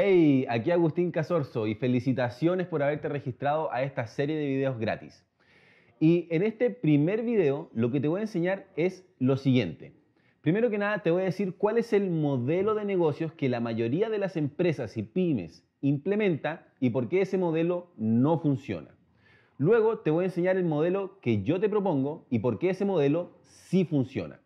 Hey, aquí Agustín Casorzo y felicitaciones por haberte registrado a esta serie de videos gratis. Y en este primer video lo que te voy a enseñar es lo siguiente. Primero que nada te voy a decir cuál es el modelo de negocios que la mayoría de las empresas y pymes implementa y por qué ese modelo no funciona. Luego te voy a enseñar el modelo que yo te propongo y por qué ese modelo sí funciona.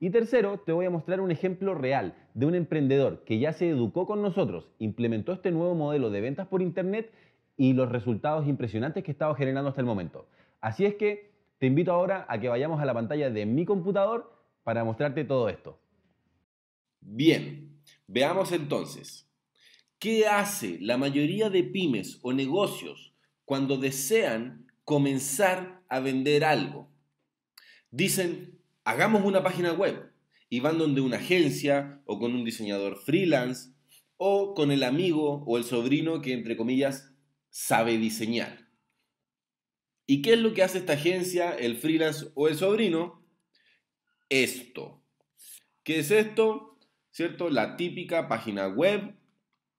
Y tercero, te voy a mostrar un ejemplo real de un emprendedor que ya se educó con nosotros, implementó este nuevo modelo de ventas por Internet y los resultados impresionantes que estaba generando hasta el momento. Así es que te invito ahora a que vayamos a la pantalla de mi computador para mostrarte todo esto. Bien, veamos entonces. ¿Qué hace la mayoría de pymes o negocios cuando desean comenzar a vender algo? Dicen, hagamos una página web y van donde una agencia o con un diseñador freelance o con el amigo o el sobrino que, entre comillas, sabe diseñar. ¿Y qué es lo que hace esta agencia, el freelance o el sobrino? Esto. ¿Qué es esto? ¿Cierto? La típica página web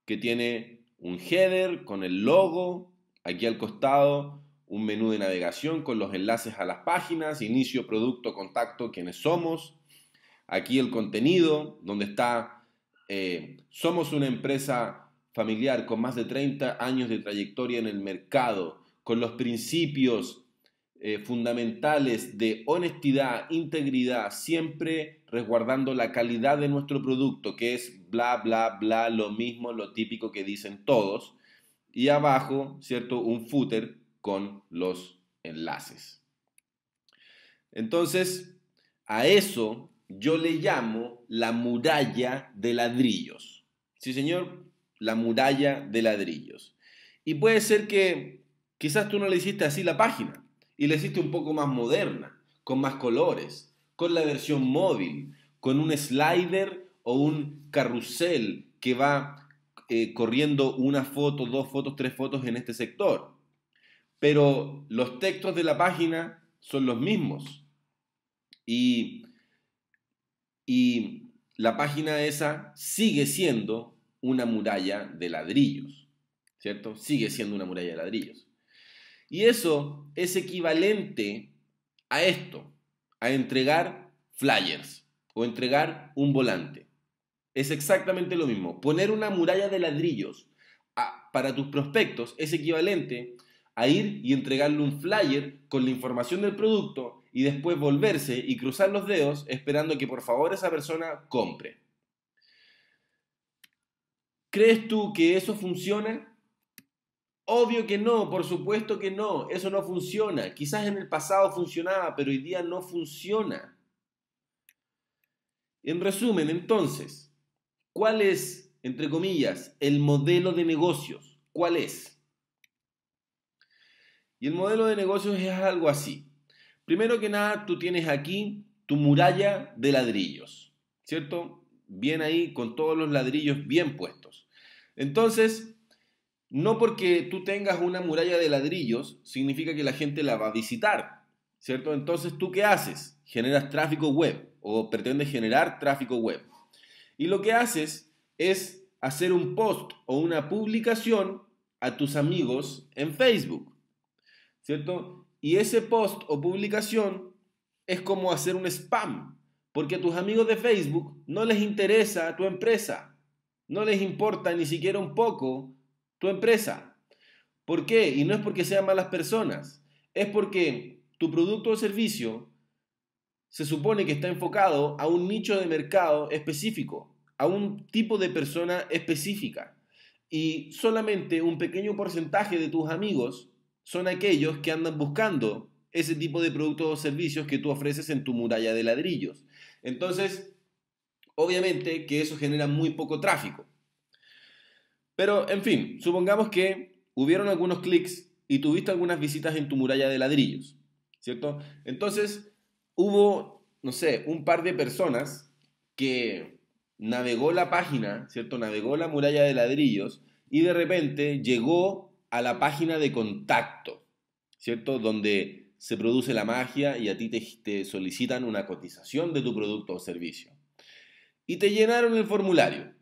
que tiene un header con el logo, aquí al costado un menú de navegación con los enlaces a las páginas, inicio, producto, contacto, quienes somos. Aquí el contenido, donde está, eh, somos una empresa familiar con más de 30 años de trayectoria en el mercado, con los principios eh, fundamentales de honestidad, integridad, siempre resguardando la calidad de nuestro producto, que es bla, bla, bla, lo mismo, lo típico que dicen todos. Y abajo, ¿cierto? Un footer con los enlaces. Entonces, a eso yo le llamo la muralla de ladrillos. Sí, señor, la muralla de ladrillos. Y puede ser que quizás tú no le hiciste así la página y le hiciste un poco más moderna, con más colores, con la versión móvil, con un slider o un carrusel que va eh, corriendo una foto, dos fotos, tres fotos en este sector pero los textos de la página son los mismos. Y, la página esa sigue siendo una muralla de ladrillos, ¿cierto? Sigue siendo una muralla de ladrillos. Y eso es equivalente a esto, a entregar flyers o entregar un volante. Es exactamente lo mismo. Poner una muralla de ladrillos para tus prospectos es equivalente a a ir y entregarle un flyer con la información del producto y después volverse y cruzar los dedos esperando que por favor esa persona compre. ¿Crees tú que eso funciona? Obvio que no, por supuesto que no, eso no funciona. Quizás en el pasado funcionaba, pero hoy día no funciona. En resumen, entonces, ¿cuál es, entre comillas, el modelo de negocios? ¿Cuál es? Y el modelo de negocio es algo así. Primero que nada, tú tienes aquí tu muralla de ladrillos, ¿cierto? Bien ahí, con todos los ladrillos bien puestos. Entonces, no porque tú tengas una muralla de ladrillos, significa que la gente la va a visitar, ¿cierto? Entonces, ¿tú qué haces? Generas tráfico web o pretendes generar tráfico web. Y lo que haces es hacer un post o una publicación a tus amigos en Facebook. ¿cierto? Y ese post o publicación es como hacer un spam, porque a tus amigos de Facebook no les interesa tu empresa, no les importa ni siquiera un poco tu empresa. ¿Por qué? Y no es porque sean malas personas, es porque tu producto o servicio se supone que está enfocado a un nicho de mercado específico, a un tipo de persona específica. Y solamente un pequeño porcentaje de tus amigos son aquellos que andan buscando ese tipo de productos o servicios que tú ofreces en tu muralla de ladrillos. Entonces, obviamente que eso genera muy poco tráfico. Pero, en fin, supongamos que hubieron algunos clics y tuviste algunas visitas en tu muralla de ladrillos, ¿cierto? Entonces, hubo, no sé, un par de personas que navegó la página, ¿cierto? Navegó la muralla de ladrillos y de repente llegó a la página de contacto, ¿cierto? Donde se produce la magia y a ti te, solicitan una cotización de tu producto o servicio. Y te llenaron el formulario.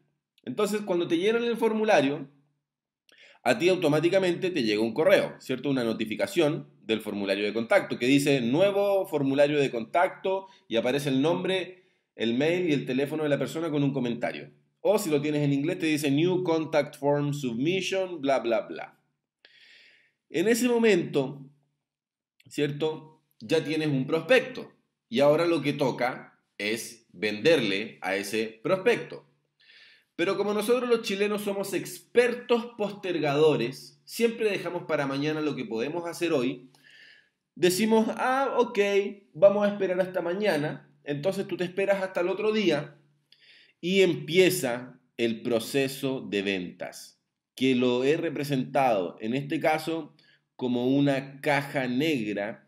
Entonces, cuando te llenan el formulario, a ti automáticamente te llega un correo, ¿cierto? Una notificación del formulario de contacto que dice nuevo formulario de contacto y aparece el nombre, el mail y el teléfono de la persona con un comentario. O si lo tienes en inglés te dice new contact form submission, bla, bla, bla. En ese momento, ¿cierto? Ya tienes un prospecto y ahora lo que toca es venderle a ese prospecto. Pero como nosotros los chilenos somos expertos postergadores, siempre dejamos para mañana lo que podemos hacer hoy, decimos, ah, ok, vamos a esperar hasta mañana, entonces tú te esperas hasta el otro día y empieza el proceso de ventas, que lo he representado en este caso como una caja negra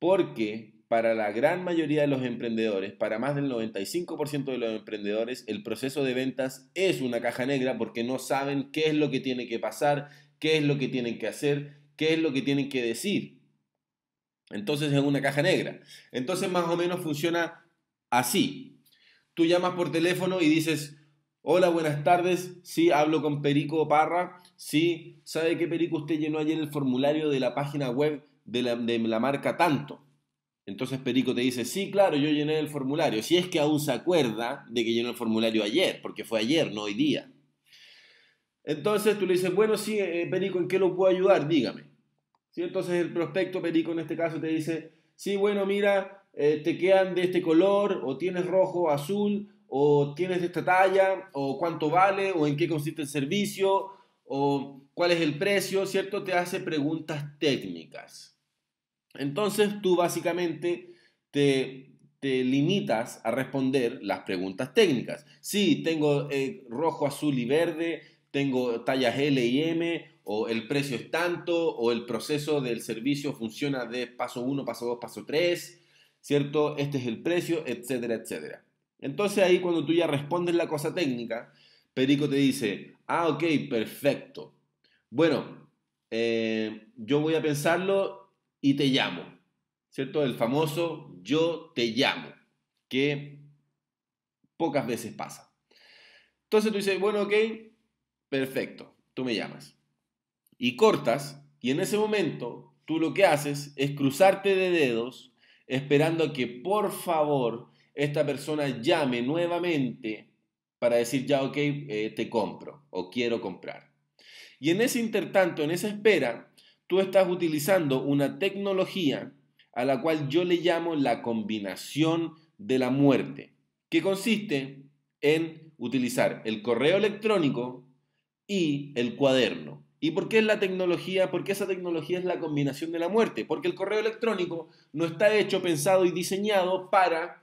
porque para la gran mayoría de los emprendedores, para más del 95% de los emprendedores, el proceso de ventas es una caja negra porque no saben qué es lo que tiene que pasar, qué es lo que tienen que hacer, qué es lo que tienen que decir. Entonces es una caja negra. Entonces más o menos funciona así. Tú llamas por teléfono y dices, Hola, buenas tardes. Sí, hablo con Perico Parra. Sí, ¿sabe qué Perico usted llenó ayer el formulario de la página web de la, marca Tanto? Entonces Perico te dice, sí, claro, yo llené el formulario. Si es que aún se acuerda de que llenó el formulario ayer, porque fue ayer, no hoy día. Entonces tú le dices, bueno, sí, eh, Perico, ¿en qué lo puedo ayudar? Dígame. Entonces el prospecto Perico en este caso te dice, sí, bueno, mira, eh, te quedan de este color, o tienes rojo, azul, o tienes esta talla, o cuánto vale, o en qué consiste el servicio, o cuál es el precio, ¿cierto? Te hace preguntas técnicas. Entonces tú básicamente te, te limitas a responder las preguntas técnicas. Sí, tengo eh, rojo, azul y verde, tengo tallas L y M, o el precio es tanto, o el proceso del servicio funciona de paso 1, paso 2, paso 3, ¿cierto? Este es el precio, etcétera, etcétera. Entonces ahí cuando tú ya respondes la cosa técnica, Perico te dice, ah, ok, perfecto. Bueno, eh, yo voy a pensarlo y te llamo. ¿Cierto? El famoso yo te llamo, que pocas veces pasa. Entonces tú dices, bueno, ok, perfecto, tú me llamas. Y cortas, y en ese momento tú lo que haces es cruzarte de dedos esperando a que por favor esta persona llame nuevamente para decir, ya, ok, eh, te compro o quiero comprar. Y en ese intertanto, en esa espera, tú estás utilizando una tecnología a la cual yo le llamo la combinación de la muerte, que consiste en utilizar el correo electrónico y el cuaderno. ¿Y por qué es la tecnología? Porque esa tecnología es la combinación de la muerte. Porque el correo electrónico no está hecho, pensado y diseñado para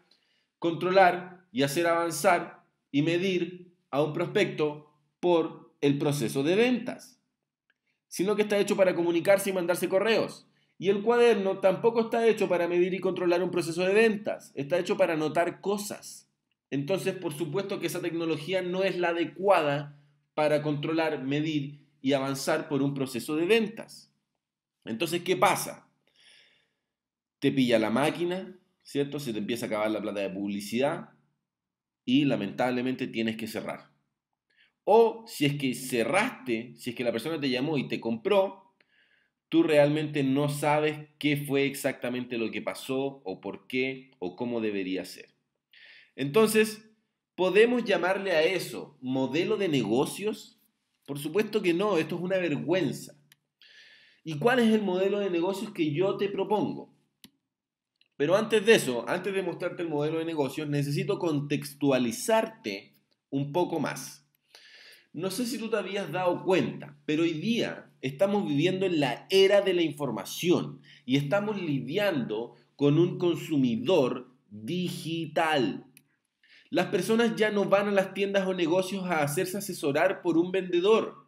controlar y hacer avanzar y medir a un prospecto por el proceso de ventas, sino que está hecho para comunicarse y mandarse correos. Y el cuaderno tampoco está hecho para medir y controlar un proceso de ventas, está hecho para anotar cosas. Entonces, por supuesto que esa tecnología no es la adecuada para controlar, medir y avanzar por un proceso de ventas. Entonces, ¿qué pasa? Te pilla la máquina, ¿cierto? Se te empieza a acabar la plata de publicidad y lamentablemente tienes que cerrar. O si es que cerraste, si es que la persona te llamó y te compró, tú realmente no sabes qué fue exactamente lo que pasó o por qué o cómo debería ser. Entonces, ¿podemos llamarle a eso modelo de negocios? Por supuesto que no, esto es una vergüenza. ¿Y cuál es el modelo de negocios que yo te propongo? Pero antes de eso, antes de mostrarte el modelo de negocio, necesito contextualizarte un poco más. No sé si tú te habías dado cuenta, pero hoy día estamos viviendo en la era de la información y estamos lidiando con un consumidor digital. Las personas ya no van a las tiendas o negocios a hacerse asesorar por un vendedor,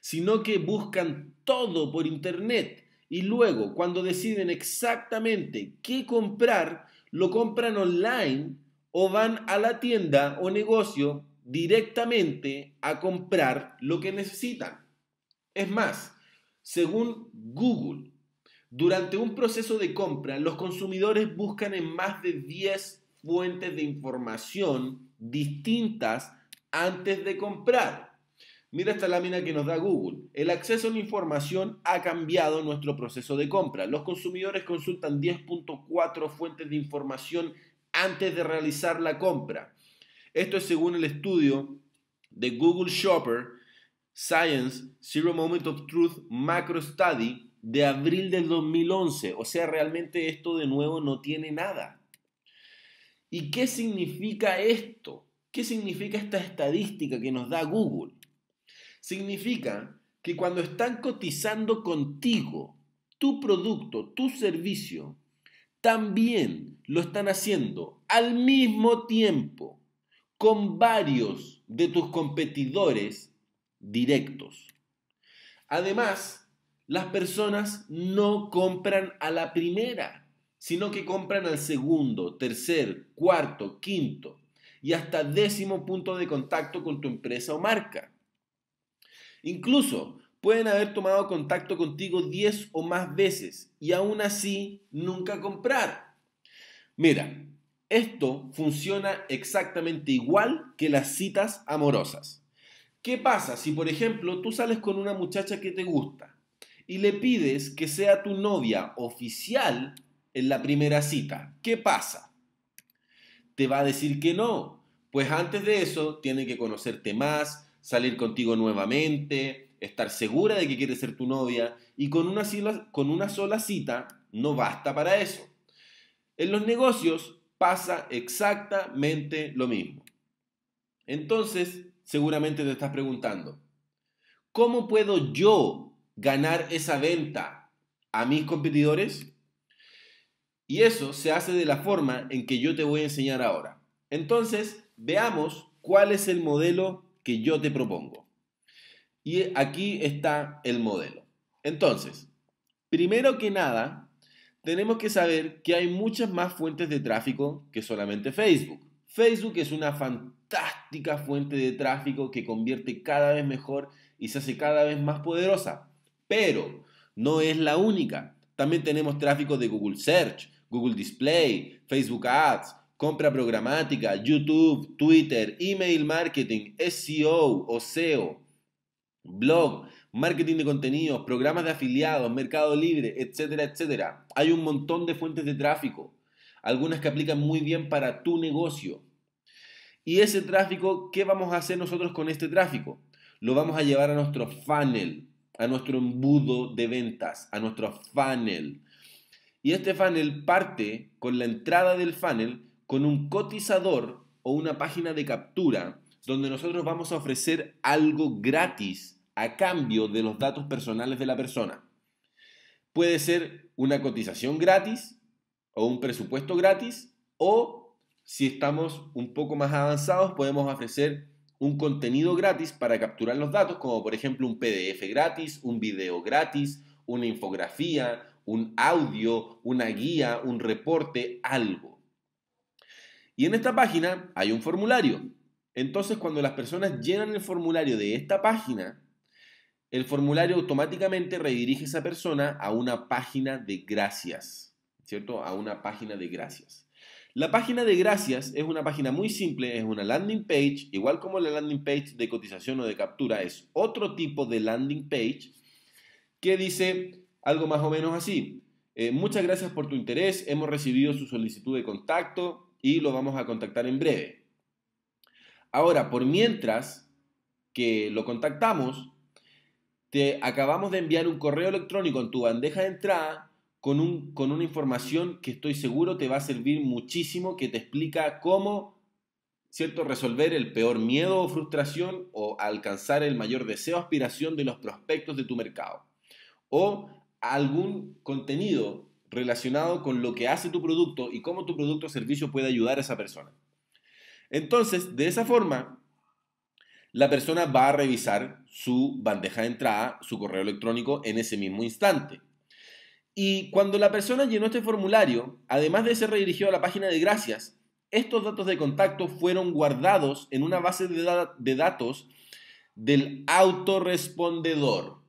sino que buscan todo por internet y luego cuando deciden exactamente qué comprar, lo compran online o van a la tienda o negocio directamente a comprar lo que necesitan. Es más, según Google, durante un proceso de compra, los consumidores buscan en más de 10 fuentes de información distintas antes de comprar. Mira esta lámina que nos da Google. El acceso a la información ha cambiado nuestro proceso de compra. Los consumidores consultan 10.4 fuentes de información antes de realizar la compra. Esto es según el estudio de Google Shopper Science Zero Moment of Truth Macro Study de abril del 2011. O sea, realmente esto de nuevo no tiene nada. ¿Y qué significa esto? ¿Qué significa esta estadística que nos da Google? Significa que cuando están cotizando contigo tu producto, tu servicio, también lo están haciendo al mismo tiempo con varios de tus competidores directos. Además, las personas no compran a la primera, sino que compran al segundo, tercer, cuarto, quinto y hasta décimo punto de contacto con tu empresa o marca. Incluso pueden haber tomado contacto contigo 10 o más veces y aún así nunca comprar. Mira, esto funciona exactamente igual que las citas amorosas. ¿Qué pasa si, por ejemplo, tú sales con una muchacha que te gusta y le pides que sea tu novia oficial en la primera cita? ¿Qué pasa? Te va a decir que no, pues antes de eso tiene que conocerte más, salir contigo nuevamente, estar segura de que quieres ser tu novia y con una, con una sola cita no basta para eso. En los negocios pasa exactamente lo mismo. Entonces, seguramente te estás preguntando, ¿cómo puedo yo ganar esa venta a mis competidores? Y eso se hace de la forma en que yo te voy a enseñar ahora. Entonces, veamos cuál es el modelo que yo te propongo. Y aquí está el modelo. Entonces, primero que nada, tenemos que saber que hay muchas más fuentes de tráfico que solamente Facebook. Facebook es una fantástica fuente de tráfico que convierte cada vez mejor y se hace cada vez más poderosa. Pero no es la única. También tenemos tráfico de Google Search, Google Display, Facebook Ads, compra programática, YouTube, Twitter, email marketing, SEO o SEO, e blog, marketing de contenidos, programas de afiliados, mercado libre, etcétera, etcétera. Hay un montón de fuentes de tráfico, algunas que aplican muy bien para tu negocio. Y ese tráfico, ¿qué vamos a hacer nosotros con este tráfico? Lo vamos a llevar a nuestro funnel, a nuestro embudo de ventas, a nuestro funnel. Y este funnel parte con la entrada del funnel con un cotizador o una página de captura donde nosotros vamos a ofrecer algo gratis a cambio de los datos personales de la persona. Puede ser una cotización gratis o un presupuesto gratis o si estamos un poco más avanzados podemos ofrecer un contenido gratis para capturar los datos como por ejemplo un PDF gratis, un video gratis, una infografía, un audio, una guía, un reporte, algo. Y en esta página hay un formulario. Entonces, cuando las personas llenan el formulario de esta página, el formulario automáticamente redirige a esa persona a una página de gracias, ¿cierto? A una página de gracias. La página de gracias es una página muy simple, es una landing page, igual como la landing page de cotización o de captura, es otro tipo de landing page que dice algo más o menos así. Eh, muchas gracias por tu interés, hemos recibido su solicitud de contacto, y lo vamos a contactar en breve. Ahora, por mientras que lo contactamos, te acabamos de enviar un correo electrónico en tu bandeja de entrada con, un, con una información que estoy seguro te va a servir muchísimo, que te explica cómo ¿cierto? resolver el peor miedo o frustración o alcanzar el mayor deseo o aspiración de los prospectos de tu mercado. O algún contenido relacionado con lo que hace tu producto y cómo tu producto o servicio puede ayudar a esa persona. Entonces, de esa forma, la persona va a revisar su bandeja de entrada, su correo electrónico en ese mismo instante. Y cuando la persona llenó este formulario, además de ser redirigido a la página de gracias, estos datos de contacto fueron guardados en una base de, de datos del autorrespondedor.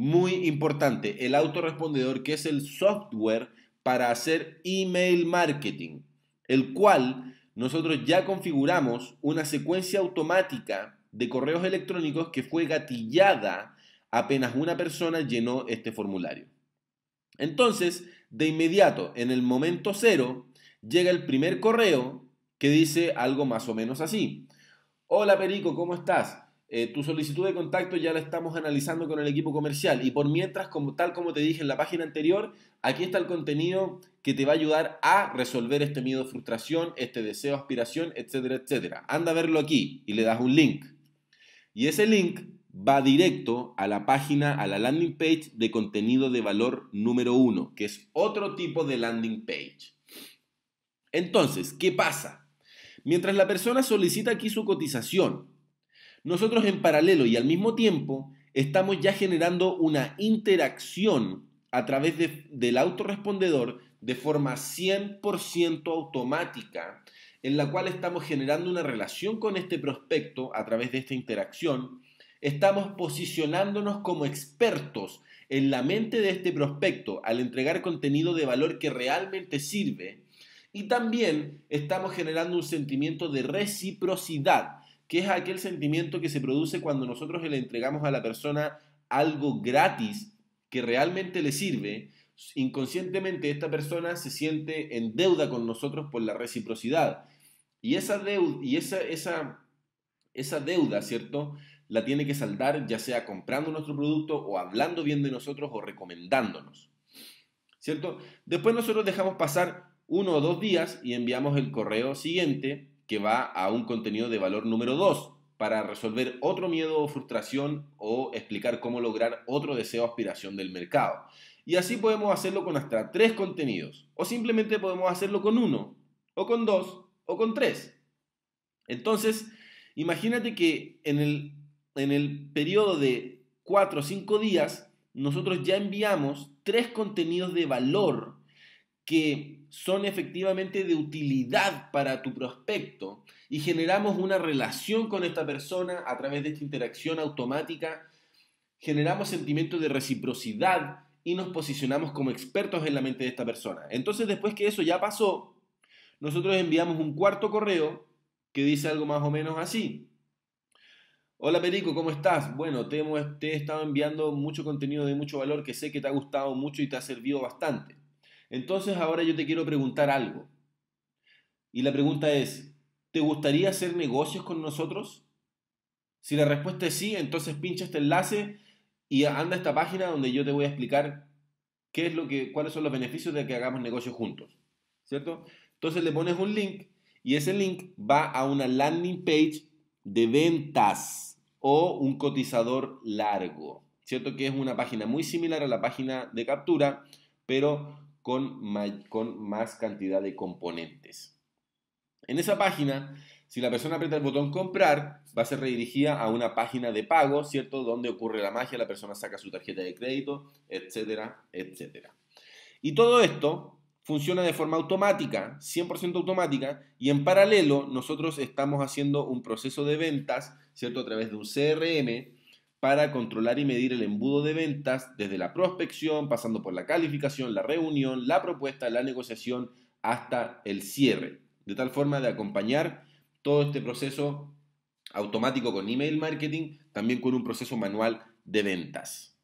Muy importante, el autorrespondedor que es el software para hacer email marketing, el cual nosotros ya configuramos una secuencia automática de correos electrónicos que fue gatillada apenas una persona llenó este formulario. Entonces, de inmediato, en el momento cero, llega el primer correo que dice algo más o menos así. Hola Perico, ¿cómo estás? Eh, tu solicitud de contacto ya la estamos analizando con el equipo comercial y por mientras, como, tal como te dije en la página anterior, aquí está el contenido que te va a ayudar a resolver este miedo, frustración, este deseo, aspiración, etcétera, etcétera. Anda a verlo aquí y le das un link. Y ese link va directo a la página, a la landing page de contenido de valor número uno, que es otro tipo de landing page. Entonces, ¿qué pasa? Mientras la persona solicita aquí su cotización, nosotros en paralelo y al mismo tiempo estamos ya generando una interacción a través del autorrespondedor de forma 100% automática, en la cual estamos generando una relación con este prospecto a través de esta interacción. Estamos posicionándonos como expertos en la mente de este prospecto al entregar contenido de valor que realmente sirve. Y también estamos generando un sentimiento de reciprocidad que es aquel sentimiento que se produce cuando nosotros le entregamos a la persona algo gratis que realmente le sirve, inconscientemente esta persona se siente en deuda con nosotros por la reciprocidad. Y esa deuda, y esa, esa, esa deuda ¿cierto? La tiene que saldar ya sea comprando nuestro producto o hablando bien de nosotros o recomendándonos. ¿Cierto? Después nosotros dejamos pasar uno o dos días y enviamos el correo siguiente que va a un contenido de valor número 2 para resolver otro miedo o frustración o explicar cómo lograr otro deseo o aspiración del mercado. Y así podemos hacerlo con hasta tres contenidos o simplemente podemos hacerlo con uno o con dos o con tres. Entonces, imagínate que en el, periodo de cuatro o cinco días nosotros ya enviamos tres contenidos de valor que son efectivamente de utilidad para tu prospecto y generamos una relación con esta persona a través de esta interacción automática, generamos sentimientos de reciprocidad y nos posicionamos como expertos en la mente de esta persona. Entonces después que eso ya pasó, nosotros enviamos un cuarto correo que dice algo más o menos así. Hola Perico, ¿cómo estás? Bueno, te he estado enviando mucho contenido de mucho valor que sé que te ha gustado mucho y te ha servido bastante. Entonces ahora yo te quiero preguntar algo. Y la pregunta es, ¿te gustaría hacer negocios con nosotros? Si la respuesta es sí, entonces pincha este enlace y anda a esta página donde yo te voy a explicar qué es lo que, cuáles son los beneficios de que hagamos negocios juntos. ¿Cierto? Entonces le pones un link y ese link va a una landing page de ventas o un cotizador largo. ¿Cierto? Que es una página muy similar a la página de captura, pero con, más cantidad de componentes. En esa página, si la persona aprieta el botón comprar, va a ser redirigida a una página de pago, ¿cierto? Donde ocurre la magia, la persona saca su tarjeta de crédito, etcétera, etcétera. Y todo esto funciona de forma automática, 100% automática, y en paralelo nosotros estamos haciendo un proceso de ventas, ¿cierto? A través de un CRM, para controlar y medir el embudo de ventas desde la prospección, pasando por la calificación, la reunión, la propuesta, la negociación hasta el cierre. De tal forma de acompañar todo este proceso automático con email marketing, también con un proceso manual de ventas.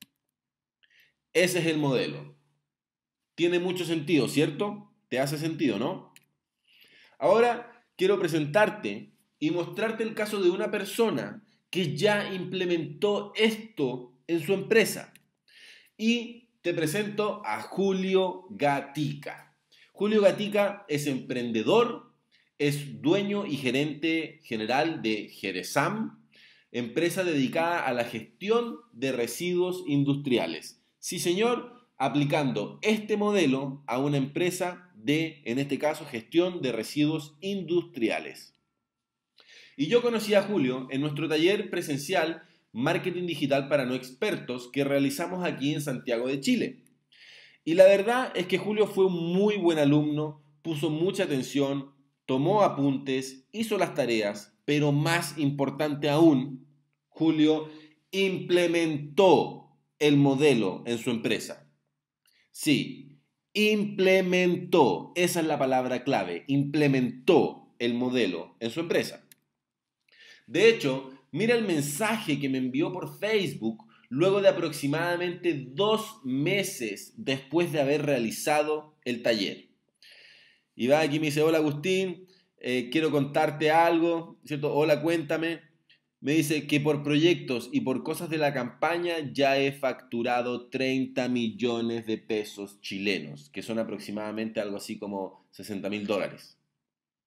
Ese es el modelo. Tiene mucho sentido, ¿cierto? Te hace sentido, ¿no? Ahora quiero presentarte y mostrarte el caso de una persona que ya implementó esto en su empresa. Y te presento a Julio Gatica. Julio Gatica es emprendedor, es dueño y gerente general de Jerezam, empresa dedicada a la gestión de residuos industriales. Sí, señor, aplicando este modelo a una empresa de, en este caso, gestión de residuos industriales. Y yo conocí a Julio en nuestro taller presencial Marketing Digital para No Expertos que realizamos aquí en Santiago de Chile. Y la verdad es que Julio fue un muy buen alumno, puso mucha atención, tomó apuntes, hizo las tareas, pero más importante aún, Julio implementó el modelo en su empresa. Sí, implementó, esa es la palabra clave, implementó el modelo en su empresa. De hecho, mira el mensaje que me envió por Facebook luego de aproximadamente dos meses después de haber realizado el taller. Y va aquí me dice, hola Agustín, eh, quiero contarte algo, ¿cierto? Hola, cuéntame. Me dice que por proyectos y por cosas de la campaña ya he facturado 30 millones de pesos chilenos, que son aproximadamente algo así como 60 mil dólares.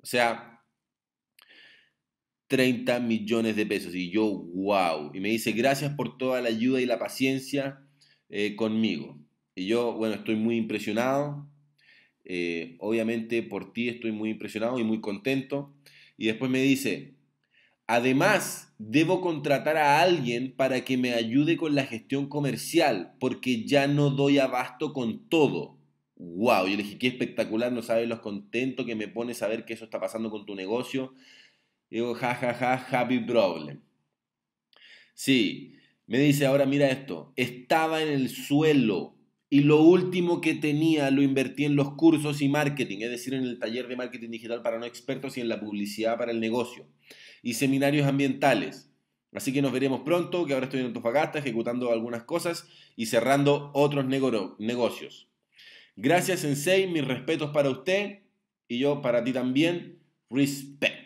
O sea, 30 millones de pesos. Y yo, wow. Y me dice, gracias por toda la ayuda y la paciencia eh, conmigo. Y yo, bueno, estoy muy impresionado. Eh, obviamente por ti estoy muy impresionado y muy contento. Y después me dice, además debo contratar a alguien para que me ayude con la gestión comercial, porque ya no doy abasto con todo. ¡Wow! Yo le dije, qué espectacular, no sabes lo contento que me pone saber que eso está pasando con tu negocio, Digo, jajaja, ja, ja, happy problem. Sí, me dice ahora, mira esto, estaba en el suelo y lo último que tenía lo invertí en los cursos y marketing, es decir, en el taller de marketing digital para no expertos y en la publicidad para el negocio y seminarios ambientales. Así que nos veremos pronto, que ahora estoy en Antofagasta ejecutando algunas cosas y cerrando otros negocios. Gracias, Sensei, mis respetos para usted y yo para ti también. Respect.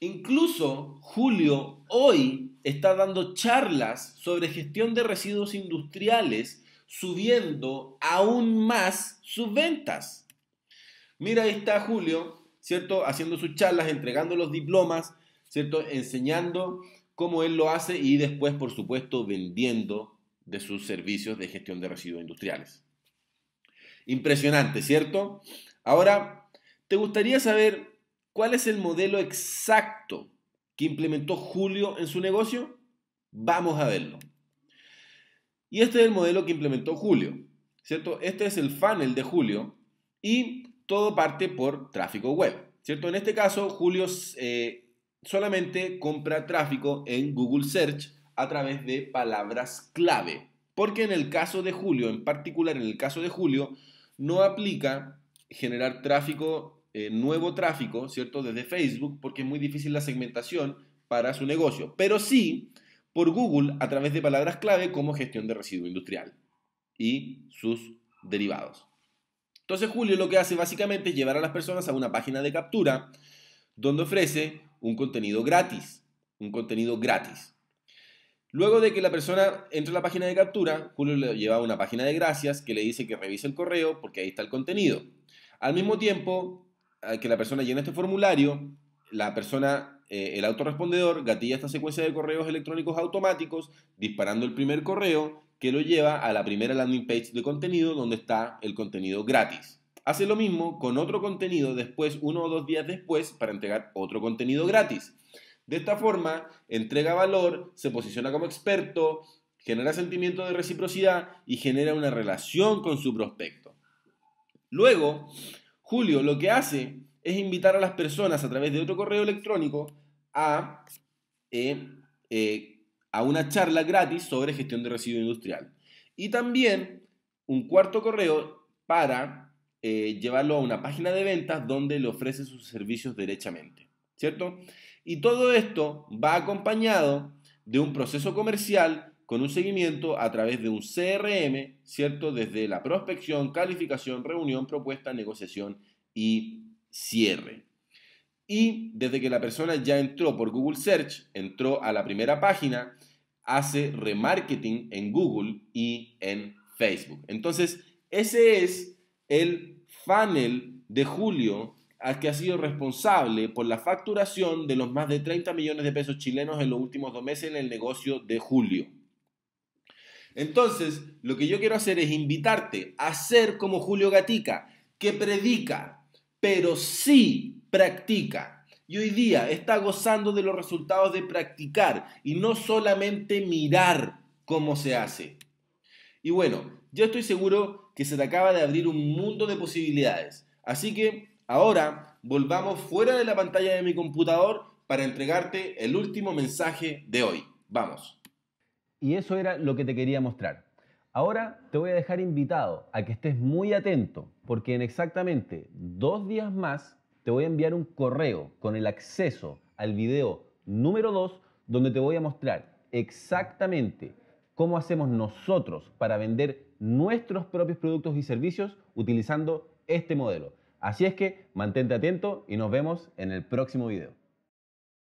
Incluso Julio hoy está dando charlas sobre gestión de residuos industriales, subiendo aún más sus ventas. Mira, ahí está Julio, ¿cierto? Haciendo sus charlas, entregando los diplomas, ¿cierto? Enseñando cómo él lo hace y después, por supuesto, vendiendo de sus servicios de gestión de residuos industriales. Impresionante, ¿cierto? Ahora, ¿te gustaría saber ¿Cuál es el modelo exacto que implementó Julio en su negocio? Vamos a verlo. Y este es el modelo que implementó Julio, ¿cierto? Este es el funnel de Julio y todo parte por tráfico web, ¿cierto? En este caso, Julio eh, solamente compra tráfico en Google Search a través de palabras clave, porque en el caso de Julio, en particular en el caso de Julio, no aplica generar tráfico eh, nuevo tráfico, ¿cierto? Desde Facebook, porque es muy difícil la segmentación para su negocio, pero sí por Google a través de palabras clave como gestión de residuo industrial y sus derivados. Entonces Julio lo que hace básicamente es llevar a las personas a una página de captura donde ofrece un contenido gratis, un contenido gratis. Luego de que la persona entra a la página de captura, Julio le lleva a una página de gracias que le dice que revise el correo porque ahí está el contenido. Al mismo tiempo, que la persona llena este formulario, la persona, eh, el autorrespondedor, gatilla esta secuencia de correos electrónicos automáticos, disparando el primer correo que lo lleva a la primera landing page de contenido donde está el contenido gratis. Hace lo mismo con otro contenido después, uno o dos días después, para entregar otro contenido gratis. De esta forma, entrega valor, se posiciona como experto, genera sentimiento de reciprocidad y genera una relación con su prospecto. Luego, Julio lo que hace es invitar a las personas a través de otro correo electrónico a, eh, eh, una charla gratis sobre gestión de residuos industrial. Y también un cuarto correo para eh, llevarlo a una página de ventas donde le ofrece sus servicios derechamente. ¿Cierto? Y todo esto va acompañado de un proceso comercial con un seguimiento a través de un CRM, ¿cierto? Desde la prospección, calificación, reunión, propuesta, negociación y cierre. Y desde que la persona ya entró por Google Search, entró a la primera página, hace remarketing en Google y en Facebook. Entonces, ese es el funnel de julio al que ha sido responsable por la facturación de los más de 30 millones de pesos chilenos en los últimos dos meses en el negocio de julio. Entonces, lo que yo quiero hacer es invitarte a ser como Julio Gatica, que predica, pero sí practica. Y hoy día está gozando de los resultados de practicar y no solamente mirar cómo se hace. Y bueno, yo estoy seguro que se te acaba de abrir un mundo de posibilidades. Así que ahora volvamos fuera de la pantalla de mi computador para entregarte el último mensaje de hoy. Vamos. Y eso era lo que te quería mostrar. Ahora te voy a dejar invitado a que estés muy atento porque en exactamente dos días más te voy a enviar un correo con el acceso al video número 2 donde te voy a mostrar exactamente cómo hacemos nosotros para vender nuestros propios productos y servicios utilizando este modelo. Así es que mantente atento y nos vemos en el próximo video.